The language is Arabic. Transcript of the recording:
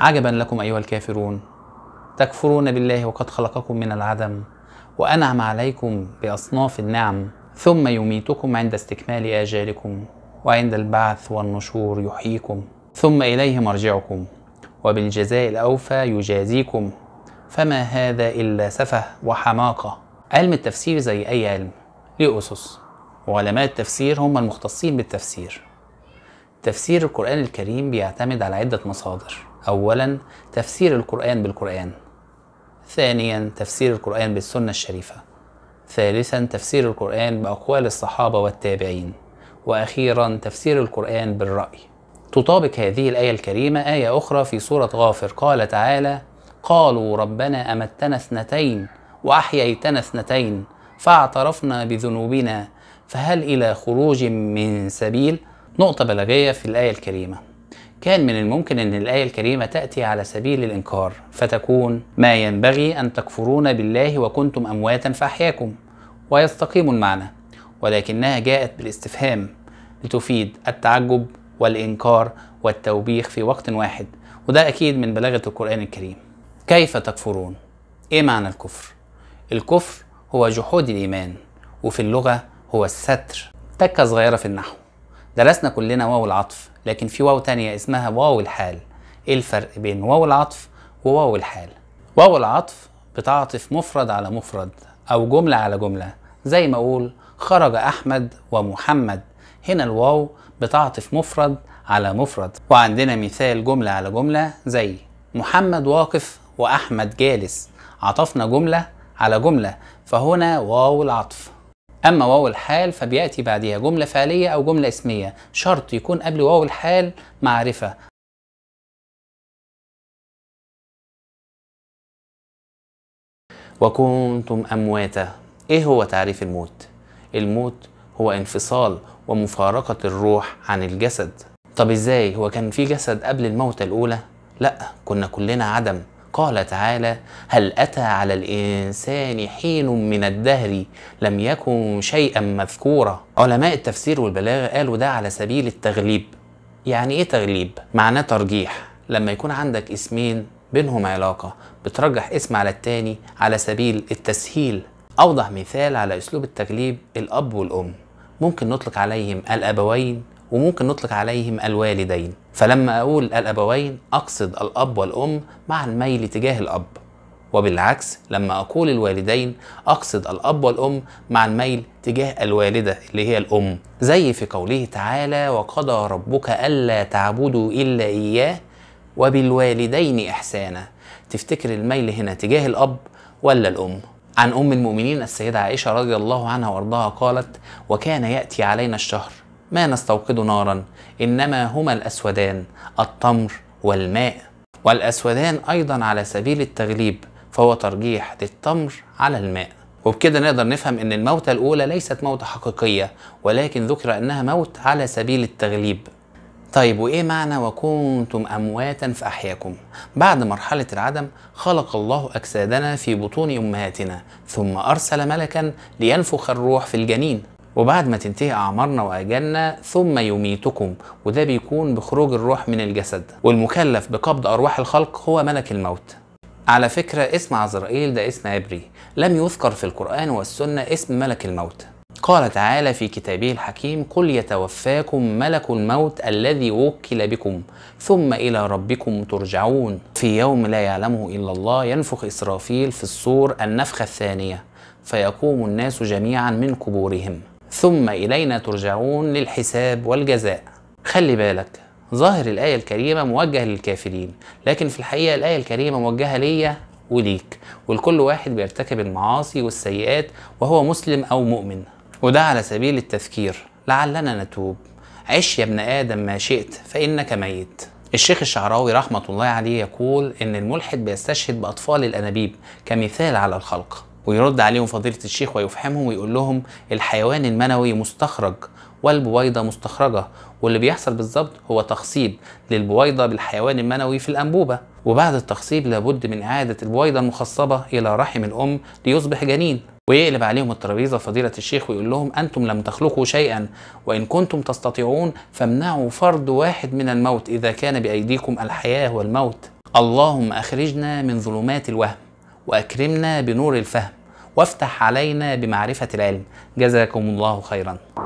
عجبا لكم أيها الكافرون تكفرون بالله وقد خلقكم من العدم وأنعم عليكم بأصناف النعم ثم يميتكم عند استكمال آجالكم وعند البعث والنشور يحييكم ثم إليه مرجعكم وبالجزاء الأوفى يجازيكم فما هذا إلا سفه وحماقة علم التفسير زي أي علم ليه أسس وعلماء التفسير هم المختصين بالتفسير تفسير القرآن الكريم بيعتمد على عدة مصادر أولا تفسير القرآن بالقرآن ثانيا تفسير القرآن بالسنة الشريفة ثالثا تفسير القرآن بأقوال الصحابة والتابعين وأخيرا تفسير القرآن بالرأي تطابق هذه الآية الكريمة آية أخرى في سورة غافر قال تعالى قالوا ربنا أمتنا اثنتين وأحييتنا اثنتين فاعترفنا بذنوبنا فهل إلى خروج من سبيل نقطة بلاغية في الآية الكريمة كان من الممكن أن الآية الكريمة تأتي على سبيل الإنكار فتكون ما ينبغي أن تكفرون بالله وكنتم أمواتا فأحياكم ويستقيم المعنى ولكنها جاءت بالاستفهام لتفيد التعجب والإنكار والتوبيخ في وقت واحد وده أكيد من بلاغة القرآن الكريم كيف تكفرون؟ إيه معنى الكفر؟ الكفر هو جحود الإيمان وفي اللغة هو الستر تكة صغيرة في النحو درسنا كلنا واو العطف لكن في واو تانية اسمها واو الحال ايه الفرق بين واو العطف وواو الحال واو العطف بتعطف مفرد على مفرد او جملة على جملة زي ما اقول خرج احمد ومحمد هنا الواو بتعطف مفرد على مفرد وعندنا مثال جملة على جملة زي محمد واقف وأحمد جالس عطفنا جملة على جملة فهنا واو العطف أما واو الحال فبيأتي بعدها جملة فعلية أو جملة اسمية شرط يكون قبل واو الحال معرفة وكنتم أمواتا إيه هو تعريف الموت؟ الموت هو انفصال ومفارقة الروح عن الجسد طب إزاي هو كان في جسد قبل الموت الأولى؟ لأ كنا كلنا عدم قال تعالى هل اتى على الانسان حين من الدهر لم يكن شيئا مذكورا علماء التفسير والبلاغه قالوا ده على سبيل التغليب يعني ايه تغليب معناه ترجيح لما يكون عندك اسمين بينهم علاقه بترجح اسم على التاني على سبيل التسهيل اوضح مثال على اسلوب التغليب الاب والام ممكن نطلق عليهم الابوين وممكن نطلق عليهم الوالدين فلما أقول الأبوين أقصد الأب والأم مع الميل تجاه الأب وبالعكس لما أقول الوالدين أقصد الأب والأم مع الميل تجاه الوالدة اللي هي الأم زي في قوله تعالى وقضى ربك ألا تعبدوا إلا إياه وبالوالدين إحسانا تفتكر الميل هنا تجاه الأب ولا الأم عن أم المؤمنين السيدة عائشة رضي الله عنها وأرضاها قالت وكان يأتي علينا الشهر ما نستوقد نارا انما هما الاسودان التمر والماء والاسودان ايضا على سبيل التغليب فهو ترجيح للتمر على الماء وبكده نقدر نفهم ان الموتة الاولى ليست موتة حقيقية ولكن ذكر انها موت على سبيل التغليب طيب وايه معنى وكنتم امواتا فاحياكم بعد مرحله العدم خلق الله اجسادنا في بطون امهاتنا ثم ارسل ملكا لينفخ الروح في الجنين وبعد ما تنتهي أعمارنا وأجالنا ثم يميتكم وده بيكون بخروج الروح من الجسد والمكلف بقبض أرواح الخلق هو ملك الموت على فكرة اسم عزرائيل ده اسم عبري لم يذكر في القرآن والسنة اسم ملك الموت قال تعالى في كتابه الحكيم قل يتوفاكم ملك الموت الذي وكل بكم ثم إلى ربكم ترجعون في يوم لا يعلمه إلا الله ينفخ إسرافيل في الصور النفخة الثانية فيقوم الناس جميعا من قبورهم ثم إلينا ترجعون للحساب والجزاء خلي بالك ظاهر الآية الكريمة موجه للكافرين لكن في الحقيقة الآية الكريمة موجهة ليا وليك ولكل واحد بيرتكب المعاصي والسيئات وهو مسلم أو مؤمن وده على سبيل التذكير لعلنا نتوب عش يا ابن آدم ما شئت فإنك ميت الشيخ الشعراوي رحمة الله عليه يقول إن الملحد بيستشهد بأطفال الأنابيب كمثال على الخلق ويرد عليهم فضيلة الشيخ ويفهمهم ويقول لهم الحيوان المنوي مستخرج والبويضة مستخرجة واللي بيحصل بالظبط هو تخصيب للبويضة بالحيوان المنوي في الأنبوبة وبعد التخصيب لابد من إعادة البويضة المخصبة إلى رحم الأم ليصبح جنين ويقلب عليهم الترابيزة فضيلة الشيخ ويقول لهم أنتم لم تخلقوا شيئا وإن كنتم تستطيعون فامنعوا فرد واحد من الموت إذا كان بأيديكم الحياة والموت اللهم أخرجنا من ظلمات الوهم واكرمنا بنور الفهم وافتح علينا بمعرفه العلم جزاكم الله خيرا